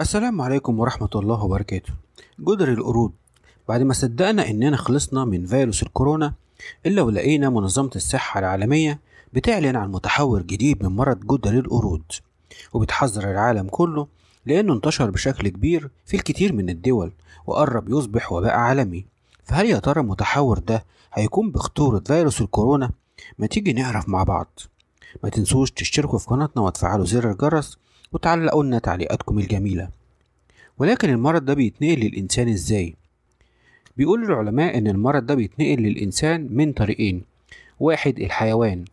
السلام عليكم ورحمة الله وبركاته جدر القرود بعد ما صدقنا إننا خلصنا من فيروس الكورونا إلا ولقينا منظمة الصحة العالمية بتعلن عن متحور جديد من مرض جدر القرود وبتحذر العالم كله لأنه انتشر بشكل كبير في الكثير من الدول وقرب يصبح وباء عالمي فهل يا ترى المتحور ده هيكون بخطورة فيروس الكورونا؟ ما تيجي نعرف مع بعض ما تنسوش تشتركوا في قناتنا وتفعلوا زر الجرس وتعلقوا لنا تعليقاتكم الجميلة ولكن المرض ده بيتنقل للإنسان إزاي؟ بيقول العلماء إن المرض ده بيتنقل للإنسان من طريقين واحد الحيوان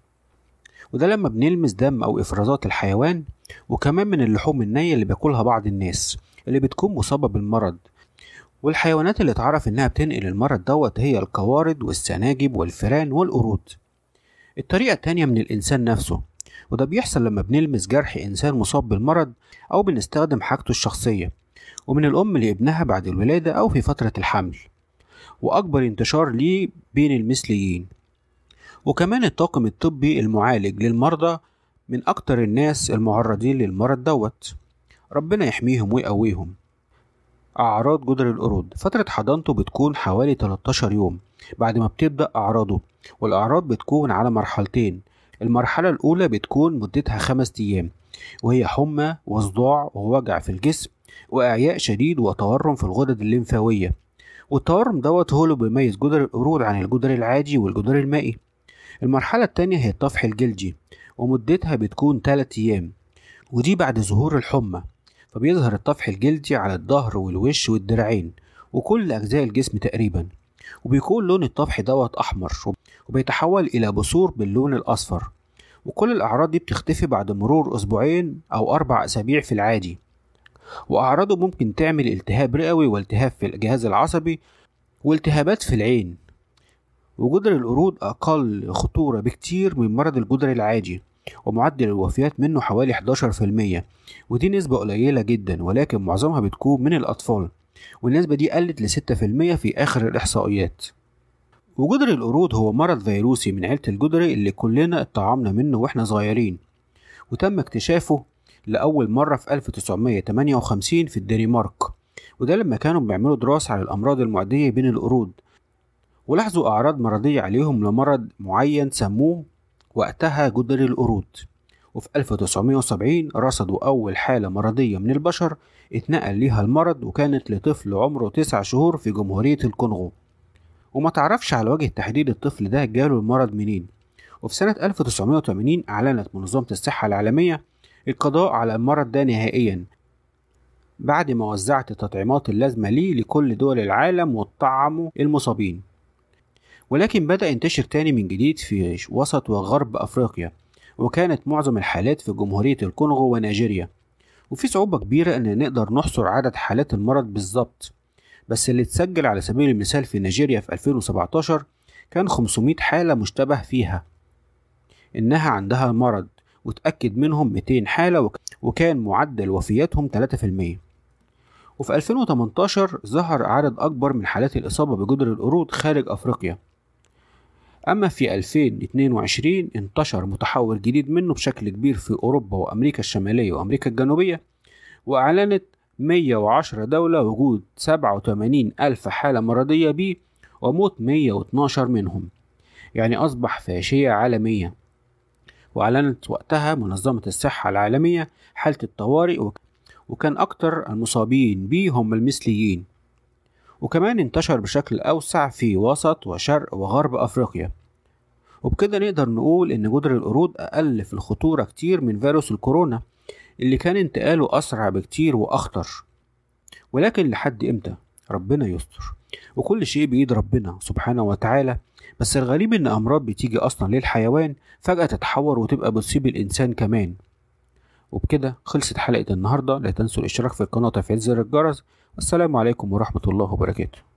وده لما بنلمس دم أو إفرازات الحيوان وكمان من اللحوم النية اللي بياكلها بعض الناس اللي بتكون مصابة بالمرض والحيوانات اللي اتعرف إنها بتنقل المرض دوت هي القوارض والسناجب والفئران والقرود الطريقة التانية من الإنسان نفسه وده بيحصل لما بنلمس جرح إنسان مصاب بالمرض أو بنستخدم حاجته الشخصية ومن الأم لابنها بعد الولادة أو في فترة الحمل وأكبر انتشار ليه بين المثليين وكمان الطاقم الطبي المعالج للمرضى من أكتر الناس المعرضين للمرض دوت ربنا يحميهم ويقويهم أعراض جدر القرود فترة حضانته بتكون حوالي 13 يوم بعد ما بتبدأ أعراضه والأعراض بتكون على مرحلتين المرحلة الأولى بتكون مدتها خمس أيام وهي حمى وصداع ووجع في الجسم وإعياء شديد وتورم في الغدد الليمفاوية والتورم دوت هو اللي بيميز جدر القرود عن الجدر العادي والجدر المائي المرحلة التانية هي الطفح الجلدي ومدتها بتكون 3 أيام ودي بعد ظهور الحمى فبيظهر الطفح الجلدي على الظهر والوش والدراعين وكل أجزاء الجسم تقريبا وبيكون لون الطفح دوت أحمر وبيتحول إلى بثور باللون الأصفر وكل الأعراض دي بتختفي بعد مرور أسبوعين أو أربع أسابيع في العادي وأعراضه ممكن تعمل التهاب رئوي والتهاب في الجهاز العصبي والتهابات في العين وجدر القرود أقل خطورة بكتير من مرض الجدر العادي ومعدل الوفيات منه حوالي 11% ودي نسبة قليلة جدا ولكن معظمها بتكون من الأطفال والنسبة دي قلت ل 6% في آخر الإحصائيات وجدر القرود هو مرض فيروسي من عيلة الجدري اللي كلنا اتطعمنا منه واحنا صغيرين وتم اكتشافه لأول مرة في 1958 في الدنمارك وده لما كانوا بيعملوا دراسة على الأمراض المعدية بين القرود ولاحظوا أعراض مرضية عليهم لمرض معين سموه وقتها جدر القرود وفي 1970 رصدوا أول حالة مرضية من البشر اتنقل ليها المرض وكانت لطفل عمره 9 شهور في جمهورية الكونغو وما تعرفش على وجه التحديد الطفل ده جاله المرض منين وفي سنة 1980 أعلنت منظمة الصحة العالمية القضاء على المرض ده نهائيا بعد ما وزعت التطعيمات اللازمة ليه لكل دول العالم وطعموا المصابين ولكن بدأ ينتشر تاني من جديد في وسط وغرب أفريقيا وكانت معظم الحالات في جمهورية الكونغو ونيجيريا وفي صعوبة كبيرة إن نقدر نحصر عدد حالات المرض بالظبط بس اللي اتسجل على سبيل المثال في نيجيريا في 2017 كان 500 حالة مشتبه فيها إنها عندها مرض وتأكد منهم 200 حالة وكان معدل وفياتهم 3% وفي 2018 ظهر عدد أكبر من حالات الإصابة بجدر القرود خارج أفريقيا أما في 2022 انتشر متحور جديد منه بشكل كبير في أوروبا وأمريكا الشمالية وأمريكا الجنوبية وأعلنت 110 دولة وجود 87 ألف حالة مرضية بيه وموت 112 منهم يعني أصبح فاشية عالمية وأعلنت وقتها منظمة الصحة العالمية حالة الطوارئ وكان أكتر المصابين به هم المثليين وكمان انتشر بشكل أوسع في وسط وشرق وغرب أفريقيا وبكده نقدر نقول إن جدر القرود أقل في الخطورة كتير من فيروس الكورونا اللي كان انتقاله أسرع بكتير وأخطر ولكن لحد إمتى؟ ربنا يستر وكل شيء بإيد ربنا سبحانه وتعالى بس الغريب إن أمراض بتيجي أصلا للحيوان فجأة تتحور وتبقى بتصيب الإنسان كمان وبكده خلصت حلقة النهاردة لا تنسوا الاشتراك في القناة وتفعيل زر الجرس والسلام عليكم ورحمة الله وبركاته